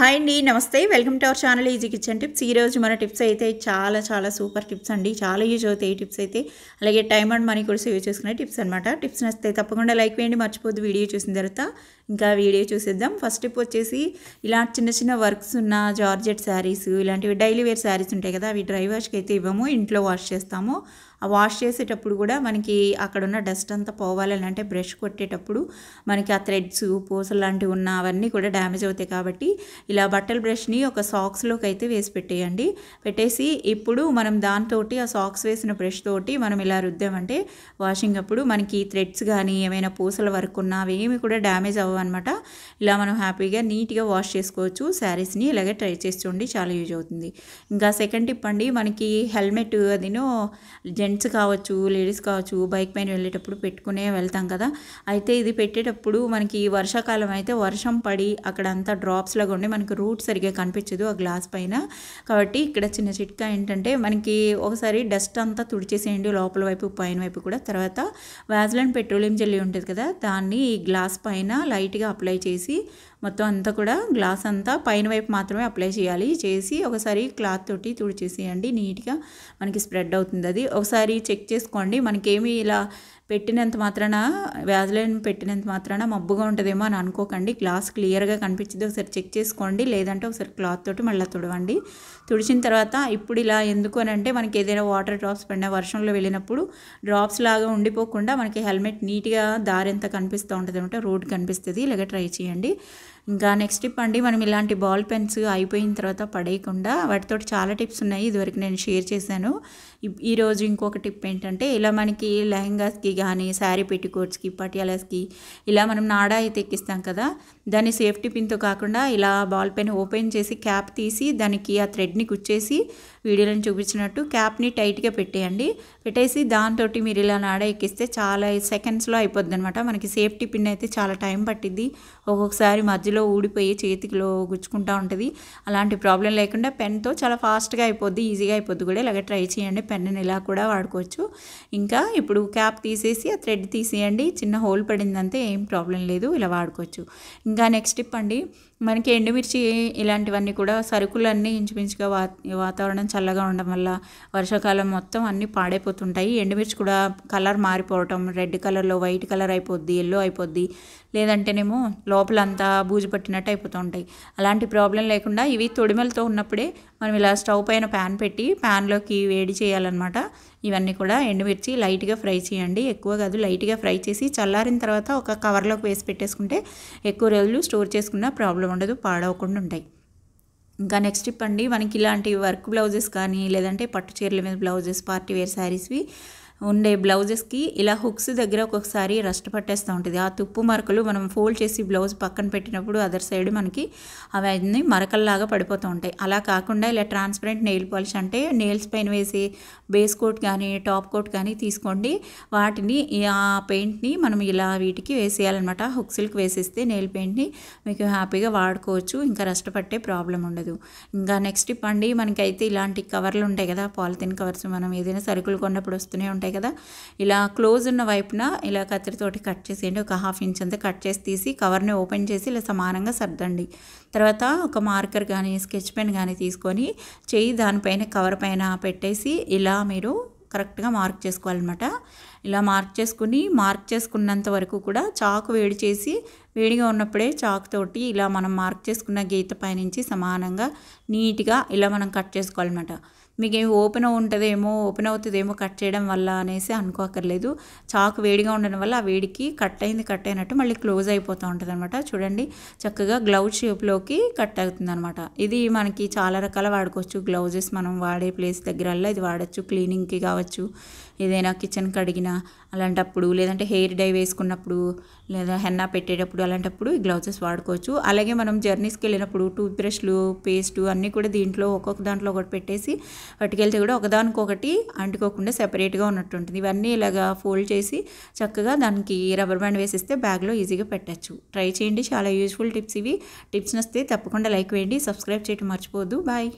hi అండి నమస్తే welcome to our channel easy kitchen tips ఈరోజు మన టిప్స్ అయితే చాలా చాలా సూపర్ టిప్స్ అండి చాలా యూజ్ అవుతాయి టిప్స్ అయితే అలాగే టైం అండ్ మనీ కూడా సేవ్ చేసుకునే టిప్స్ అనమాట టిప్స్ నచ్చితే తప్పకుండా లైక్ వేయండి మర్చిపోద్దు వీడియో చూసిన తర్వాత ఇంకా వీడియో చూసేద్దాం ఫస్ట్ టిప్ వచ్చేసి ఇలా చిన్న చిన్న వర్క్స్ ఉన్న జార్జెట్ శారీస్ ఇలాంటివి డైలీ వేర్ శారీస్ ఉంటాయి కదా అవి డ్రై వాష్కి అయితే ఇవ్వము ఇంట్లో వాష్ చేస్తాము ఆ వాష్ చేసేటప్పుడు కూడా మనకి అక్కడ ఉన్న డస్ట్ అంతా పోవాలని అంటే బ్రష్ కొట్టేటప్పుడు మనకి ఆ థ్రెడ్స్ పూసలు లాంటివి ఉన్న అవన్నీ కూడా డ్యామేజ్ అవుతాయి కాబట్టి ఇలా బట్టల బ్రష్ని ఒక సాక్స్లోకి అయితే వేసి పెట్టేయండి పెట్టేసి ఇప్పుడు మనం దాంతో ఆ సాక్స్ వేసిన బ్రష్ తోటి మనం ఇలా రుద్దామంటే వాషింగ్ అప్పుడు మనకి థ్రెడ్స్ కానీ ఏమైనా పూసల వరకు ఉన్నా అవి ఏమి కూడా డ్యామేజ్ అవ్వనమాట ఇలా మనం హ్యాపీగా నీట్గా వాష్ చేసుకోవచ్చు శారీస్ని ఇలాగే ట్రై చేసి చూడండి చాలా యూజ్ అవుతుంది ఇంకా సెకండ్ టిప్ అండి మనకి హెల్మెట్ అదినో జెంట్స్ కావచ్చు లేడీస్ కావచ్చు బైక్ పైన వెళ్ళేటప్పుడు పెట్టుకునే వెళ్తాం కదా అయితే ఇది పెట్టేటప్పుడు మనకి వర్షాకాలం అయితే వర్షం పడి అక్కడ అంతా డ్రాప్స్ లాగా ఉండి మనకు రూట్ సరిగ్గా కనిపించదు ఆ గ్లాస్ పైన కాబట్టి ఇక్కడ చిన్న చిట్కా ఏంటంటే మనకి ఒకసారి డస్ట్ అంతా తుడిచేసేయండి లోపల వైపు పైన వైపు కూడా తర్వాత వ్యాజ్లైన్ పెట్రోలియం జల్లి ఉంటుంది కదా దాన్ని ఈ గ్లాస్ పైన లైట్గా అప్లై చేసి మొత్తం అంతా కూడా గ్లాస్ అంతా పైన వైపు మాత్రమే అప్లై చేయాలి చేసి ఒకసారి క్లాత్ తోటి తుడిచేసేయండి నీట్గా మనకి స్ప్రెడ్ అవుతుంది అది ఒకసారి చెక్ చేసుకోండి మనకేమి ఇలా పెట్టినంత మాత్రాన వ్యాజ్లైన్ పెట్టినంత మాత్రాన మబ్బుగా ఉంటుందేమో అని అనుకోకండి గ్లాస్ క్లియర్గా కనిపించింది ఒకసారి చెక్ చేసుకోండి లేదంటే ఒకసారి క్లాత్ తోటి మళ్ళీ తుడవండి తుడిచిన తర్వాత ఇప్పుడు ఇలా ఎందుకు అని అంటే మనకి ఏదైనా వాటర్ డ్రాప్స్ పడినా వర్షంలో వెళ్ళినప్పుడు డ్రాప్స్ లాగా ఉండిపోకుండా మనకి హెల్మెట్ నీట్గా దారి ఎంత కనిపిస్తూ ఉంటుంది అంటే రోడ్ కనిపిస్తుంది ఇలాగ ట్రై చేయండి ఇంకా నెక్స్ట్ టిప్ అండి మనం ఇలాంటి బాల్ పెన్స్ అయిపోయిన తర్వాత పడేయకుండా వాటితోటి చాలా టిప్స్ ఉన్నాయి ఇదివరకు నేను షేర్ చేశాను ఈరోజు ఇంకొక టిప్ ఏంటంటే ఇలా మనకి లెహంగాస్కి కానీ శారీ పెట్టుకోట్స్కి పటియాలాస్కి ఇలా మనం నాడా అయితే ఎక్కిస్తాం కదా దాన్ని సేఫ్టీ పిన్తో కాకుండా ఇలా బాల్ పెన్ ఓపెన్ చేసి క్యాప్ తీసి దానికి ఆ థ్రెడ్ని కుచ్చేసి వీడియోలను చూపించినట్టు క్యాప్ని టైట్గా పెట్టేయండి పెట్టేసి దాంతో మీరు ఇలా నాడ ఎక్కిస్తే చాలా సెకండ్స్లో అయిపోద్ది అనమాట మనకి సేఫ్టీ పిన్ అయితే చాలా టైం పట్టింది ఒక్కొక్కసారి మధ్యలో ఊడిపోయి చేతికిలో గుచ్చుకుంటూ ఉంటుంది అలాంటి ప్రాబ్లం లేకుండా పెన్తో చాలా ఫాస్ట్గా అయిపోద్ది ఈజీగా అయిపోద్ది కూడా ఇలాగే ట్రై చేయండి పెన్ను ఇలా కూడా వాడుకోవచ్చు ఇంకా ఇప్పుడు క్యాప్ తీసేసి ఆ థ్రెడ్ తీసేయండి చిన్న హోల్ పడిందంతా ఏం ప్రాబ్లం లేదు ఇలా వాడుకోవచ్చు ఇంకా నెక్స్ట్ టిప్ అండి మనకి ఎండుమిర్చి ఇలాంటివన్నీ కూడా సరుకులన్నీ ఇంచుమించుగా వా వాతావరణం చల్లగా ఉండడం వల్ల వర్షాకాలం మొత్తం అన్నీ పాడైపోతుంటాయి ఎండుమిర్చి కూడా కలర్ మారిపోవటం రెడ్ కలర్లో వైట్ కలర్ అయిపోద్ది ఎల్లో అయిపోద్ది లేదంటేనేమో లోపలంతా బూజు పట్టినట్టు అయిపోతూ ఉంటాయి అలాంటి ప్రాబ్లం లేకుండా ఇవి తొడిమలతో ఉన్నప్పుడే మనం ఇలా స్టవ్ పైన ప్యాన్ పెట్టి ప్యాన్లోకి వేడి చేయాలన్నమాట ఇవన్నీ కూడా ఎండుమిర్చి లైట్గా ఫ్రై చేయండి ఎక్కువ కాదు లైట్గా ఫ్రై చేసి చల్లారిన తర్వాత ఒక కవర్లోకి వేసి పెట్టేసుకుంటే ఎక్కువ రోజులు స్టోర్ చేసుకున్న ప్రాబ్లం ఉండదు పాడవకుండా ఉంటాయి ఇంకా నెక్స్ట్ ఇప్పండి అండి మనకి ఇలాంటి వర్క్ బ్లౌజెస్ కానీ లేదంటే పట్టు చీరల మీద బ్లౌజెస్ పార్టీ వేర్ శారీస్వి ఉండే బ్లౌజెస్కి ఇలా హుక్స్ దగ్గర ఒక్కొక్కసారి రష్ట పట్టేస్తూ ఉంటుంది ఆ తుప్పు మరకలు మనం ఫోల్డ్ చేసి బ్లౌజ్ పక్కన పెట్టినప్పుడు అదర్ సైడ్ మనకి అవన్నీ మరకల్లాగా పడిపోతూ ఉంటాయి అలా కాకుండా ఇలా ట్రాన్స్పరెంట్ నెయిల్ పాలిష్ అంటే నెయిల్స్ పైన వేసి బేస్ కోట్ కానీ టాప్ కోట్ కానీ తీసుకోండి వాటిని ఆ పెయింట్ని మనం ఇలా వీటికి వేసేయాలన్నమాట హుక్స్లకు వేసేస్తే నెయిల్ పెయింట్ని మీకు హ్యాపీగా వాడుకోవచ్చు ఇంకా రష్ట పట్టే ప్రాబ్లం ఉండదు ఇంకా నెక్స్ట్ టిప్ మనకైతే ఇలాంటి కవర్లు ఉంటాయి కదా పాలిథిన్ కవర్స్ మనం ఏదైనా సరుకులు కొన్నప్పుడు వస్తూనే ఉంటాయి ఉంటాయి కదా ఇలా క్లోజ్ ఉన్న వైపున ఇలా కత్తిరితోటి కట్ చేసేయండి ఒక హాఫ్ ఇంచ్ అంతా కట్ చేసి తీసి కవర్ని ఓపెన్ చేసి ఇలా సమానంగా సర్దండి తర్వాత ఒక మార్కర్ కానీ స్కెచ్ పెన్ కానీ తీసుకొని చేయి దానిపైన కవర్ పైన పెట్టేసి ఇలా మీరు కరెక్ట్గా మార్క్ చేసుకోవాలన్నమాట ఇలా మార్క్ చేసుకుని మార్క్ చేసుకున్నంత వరకు కూడా చాకు వేడి చేసి వేడిగా ఉన్నప్పుడే చాక్ తోటి ఇలా మనం మార్క్ చేసుకున్న గీత పైనుంచి సమానంగా నీట్గా ఇలా మనం కట్ చేసుకోవాలన్నమాట మీకు ఏమి ఓపెన్ ఉంటుందేమో ఓపెన్ అవుతుందేమో కట్ చేయడం వల్ల అనేసి అనుకోకర్లేదు చాకు వేడిగా ఉండడం వల్ల ఆ వేడికి కట్ అయింది కట్ అయినట్టు మళ్ళీ క్లోజ్ అయిపోతూ ఉంటుంది అనమాట చూడండి చక్కగా గ్లౌజ్ షేప్లోకి కట్ అవుతుంది అనమాట ఇది మనకి చాలా రకాల వాడుకోవచ్చు గ్లౌజెస్ మనం వాడే ప్లేస్ దగ్గరల్లో ఇది వాడచ్చు క్లీనింగ్కి కావచ్చు ఏదైనా కిచెన్ కడిగిన ఇలా అలాంటప్పుడు లేదంటే హెయిర్ డై వేసుకున్నప్పుడు లేదా హెన్నా పెట్టేటప్పుడు అలాంటప్పుడు ఈ గ్లౌజెస్ వాడుకోవచ్చు అలాగే మనం జర్నీస్కి వెళ్ళినప్పుడు టూత్ బ్రష్లు పేస్టు అన్నీ కూడా దీంట్లో ఒక్కొక్క దాంట్లో ఒకటి పెట్టేసి పట్టుకెళ్తే కూడా ఒకదానికొకటి అంటుకోకుండా సెపరేట్గా ఉన్నట్టు ఉంటుంది ఇవన్నీ ఇలాగా ఫోల్డ్ చేసి చక్కగా దానికి రబ్బర్ బ్యాండ్ వేసిస్తే బ్యాగ్లో ఈజీగా పెట్టచ్చు ట్రై చేయండి చాలా యూజ్ఫుల్ టిప్స్ ఇవి టిప్స్ నస్తే తప్పకుండా లైక్ వేయండి సబ్స్క్రైబ్ చేయడం మర్చిపోవద్దు బాయ్